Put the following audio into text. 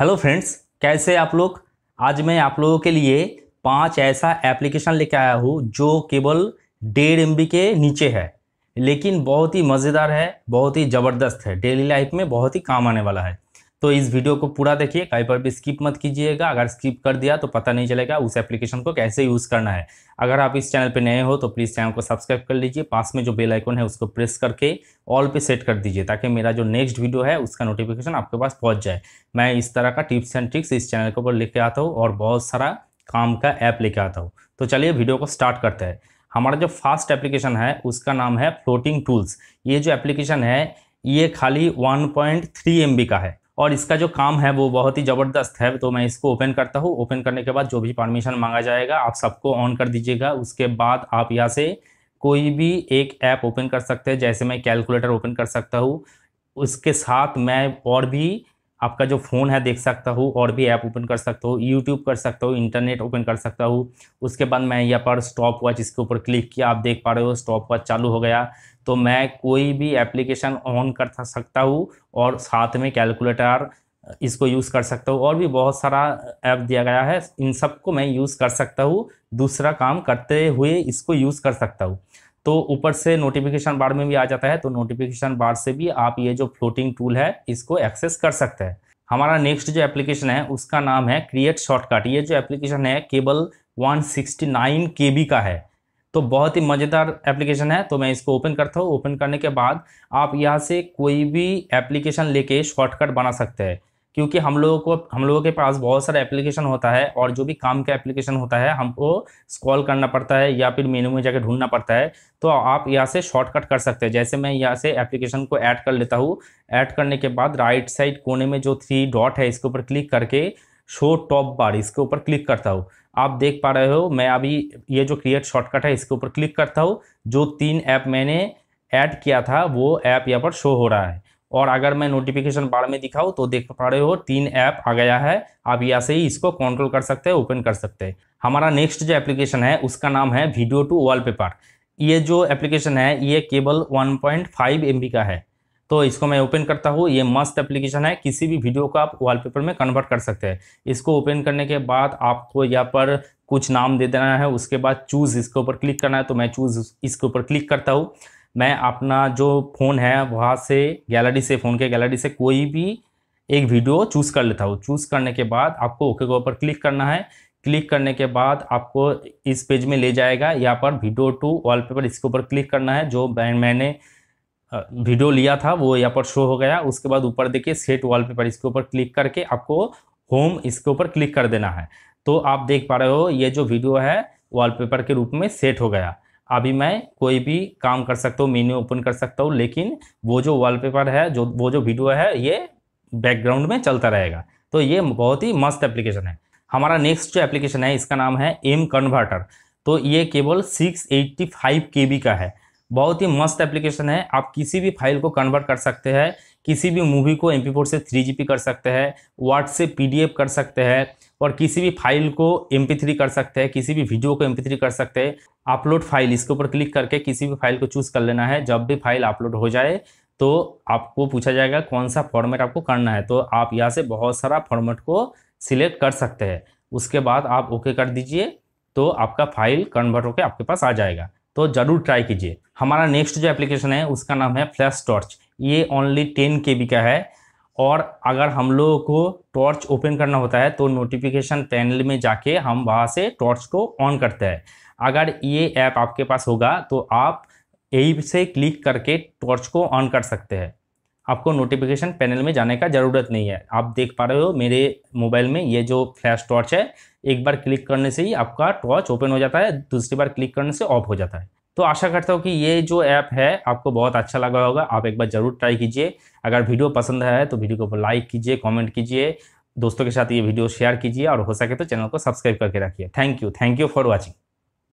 hello friends कैसे आप लोग आज मैं आप लोगों के लिए पांच ऐसा एप्लीकेशन लेके आया हूँ जो केवल डेढ़ एम के नीचे है लेकिन बहुत ही मज़ेदार है बहुत ही ज़बरदस्त है डेली लाइफ में बहुत ही काम आने वाला है तो इस वीडियो को पूरा देखिए कहीं पर भी स्किप मत कीजिएगा अगर स्किप कर दिया तो पता नहीं चलेगा उस एप्लीकेशन को कैसे यूज़ करना है अगर आप इस चैनल पर नए हो तो प्लीज़ चैनल को सब्सक्राइब कर लीजिए पास में जो बेल आइकन है उसको प्रेस करके ऑल पे सेट कर दीजिए ताकि मेरा जो नेक्स्ट वीडियो है उसका नोटिफिकेशन आपके पास पहुँच जाए मैं इस तरह का टिप्स एंड ट्रिक्स इस चैनल के ऊपर लेके आता हूँ और बहुत सारा काम का ऐप लेके आता हूँ तो चलिए वीडियो को स्टार्ट करते हैं हमारा जो फास्ट एप्लीकेशन है उसका नाम है फ्लोटिंग टूल्स ये जो एप्लीकेशन है ये खाली 1.3 बी का है और इसका जो काम है वो बहुत ही ज़बरदस्त है तो मैं इसको ओपन करता हूँ ओपन करने के बाद जो भी परमिशन मांगा जाएगा आप सबको ऑन कर दीजिएगा उसके बाद आप यहाँ से कोई भी एक ऐप ओपन कर सकते हैं जैसे मैं कैलकुलेटर ओपन कर सकता हूँ उसके साथ मैं और भी आपका जो फ़ोन है देख सकता हूँ और भी ऐप ओपन कर सकता हूँ यूट्यूब कर सकता हूँ इंटरनेट ओपन कर सकता हूँ उसके बाद मैं यहाँ पर स्टॉप वॉच इसके ऊपर क्लिक किया आप देख पा रहे हो स्टॉप वॉच चालू हो गया तो मैं कोई भी एप्लीकेशन ऑन कर सकता हूँ और साथ में कैलकुलेटर इसको यूज़ कर सकता हूँ और भी बहुत सारा ऐप दिया गया है इन सबको मैं यूज़ कर सकता हूँ दूसरा काम करते हुए इसको यूज़ कर सकता हूँ तो ऊपर से नोटिफिकेशन बार में भी आ जाता है तो नोटिफिकेशन बार से भी आप ये जो फ्लोटिंग टूल है इसको एक्सेस कर सकते हैं हमारा नेक्स्ट जो एप्लीकेशन है उसका नाम है क्रिएट शॉर्टकट ये जो एप्लीकेशन है केबल 169 केबी का है तो बहुत ही मज़ेदार एप्लीकेशन है तो मैं इसको ओपन करता हूँ ओपन करने के बाद आप यहाँ से कोई भी एप्लीकेशन लेके शॉर्टकट बना सकते हैं क्योंकि हम लोगों को हम लोगों के पास बहुत सारा एप्लीकेशन होता है और जो भी काम का एप्लीकेशन होता है हमको स्क्रॉल करना पड़ता है या फिर मेनू में जाकर ढूंढना पड़ता है तो आप यहाँ से शॉर्टकट कर सकते हैं जैसे मैं यहाँ से एप्लीकेशन को ऐड कर लेता हूँ ऐड करने के बाद राइट साइड कोने में जो थ्री डॉट है इसके ऊपर क्लिक करके शो टॉप बार इसके ऊपर क्लिक करता हूँ आप देख पा रहे हो मैं अभी ये जो क्रिएट शॉर्टकट है इसके ऊपर क्लिक करता हूँ जो तीन ऐप मैंने ऐड किया था वो ऐप यहाँ पर शो हो रहा है और अगर मैं नोटिफिकेशन बार में दिखाऊँ तो देख पा रहे हो तीन ऐप आ गया है आप यहाँ से ही इसको कंट्रोल कर सकते हैं ओपन कर सकते हैं हमारा नेक्स्ट जो एप्लीकेशन है उसका नाम है वीडियो टू वॉलपेपर ये जो एप्लीकेशन है ये केवल 1.5 पॉइंट का है तो इसको मैं ओपन करता हूँ ये मस्त एप्लीकेशन है किसी भी वीडियो को आप वॉलपेपर में कन्वर्ट कर सकते हैं इसको ओपन करने के बाद आपको यहाँ पर कुछ नाम दे देना है उसके बाद चूज़ इसके ऊपर क्लिक करना है तो मैं चूज़ इसके ऊपर क्लिक करता हूँ मैं अपना जो फ़ोन है वहाँ से गैलरी से फ़ोन के गैलरी से कोई भी एक वीडियो चूज़ कर लेता हूँ चूज़ करने के बाद आपको ओके के ऊपर क्लिक करना है क्लिक करने के बाद आपको इस पेज में ले जाएगा यहाँ पर वीडियो टू वॉलपेपर इसके ऊपर क्लिक करना है जो मैंने वीडियो लिया था वो यहाँ पर शो हो गया उसके बाद ऊपर देखिए सेट वॉलपेपर इसके ऊपर क्लिक करके आपको होम इसके ऊपर क्लिक कर देना है तो आप देख पा रहे हो ये जो वीडियो है वॉलपेपर के रूप में सेट हो गया अभी मैं कोई भी काम कर सकता हूँ मेन्यू ओपन कर सकता हूँ लेकिन वो जो वॉलपेपर है जो वो जो वीडियो है ये बैकग्राउंड में चलता रहेगा तो ये बहुत ही मस्त एप्लीकेशन है हमारा नेक्स्ट जो एप्लीकेशन है इसका नाम है एम कन्वर्टर तो ये केवल 685 एट्टी का है बहुत ही मस्त एप्लीकेशन है आप किसी भी फाइल को कन्वर्ट कर सकते हैं किसी भी मूवी को एम पी से थ्री कर सकते हैं व्हाट्सएप पी कर सकते हैं और किसी भी फाइल को एम कर सकते हैं किसी भी वीडियो को एम कर सकते हैं अपलोड फाइल इसके ऊपर क्लिक करके किसी भी फाइल को चूज़ कर लेना है जब भी फाइल अपलोड हो जाए तो आपको पूछा जाएगा कौन सा फॉर्मेट आपको करना है तो आप यहाँ से बहुत सारा फॉर्मेट को सिलेक्ट कर सकते हैं उसके बाद आप ओके कर दीजिए तो आपका फाइल कन्वर्ट होकर आपके पास आ जाएगा तो ज़रूर ट्राई कीजिए हमारा नेक्स्ट जो एप्लीकेशन है उसका नाम है फ्लैश टॉर्च ये ओनली टेन के का है और अगर हम लोगों को टॉर्च ओपन करना होता है तो नोटिफिकेशन पैनल में जाके हम वहाँ से टॉर्च को ऑन करते हैं अगर ये ऐप आपके पास होगा तो आप यही से क्लिक करके टॉर्च को ऑन कर सकते हैं आपको नोटिफिकेशन पैनल में जाने का ज़रूरत नहीं है आप देख पा रहे हो मेरे मोबाइल में ये जो फ्लैश टॉर्च है एक बार क्लिक करने से ही आपका टॉर्च ओपन हो जाता है दूसरी बार क्लिक करने से ऑफ हो जाता है तो आशा करता हूँ कि ये जो ऐप है आपको बहुत अच्छा लगा होगा आप एक बार ज़रूर ट्राई कीजिए अगर वीडियो पसंद आया है तो वीडियो को लाइक कीजिए कमेंट कीजिए दोस्तों के साथ ये वीडियो शेयर कीजिए और हो सके तो चैनल को सब्सक्राइब करके रखिए thank you thank you for watching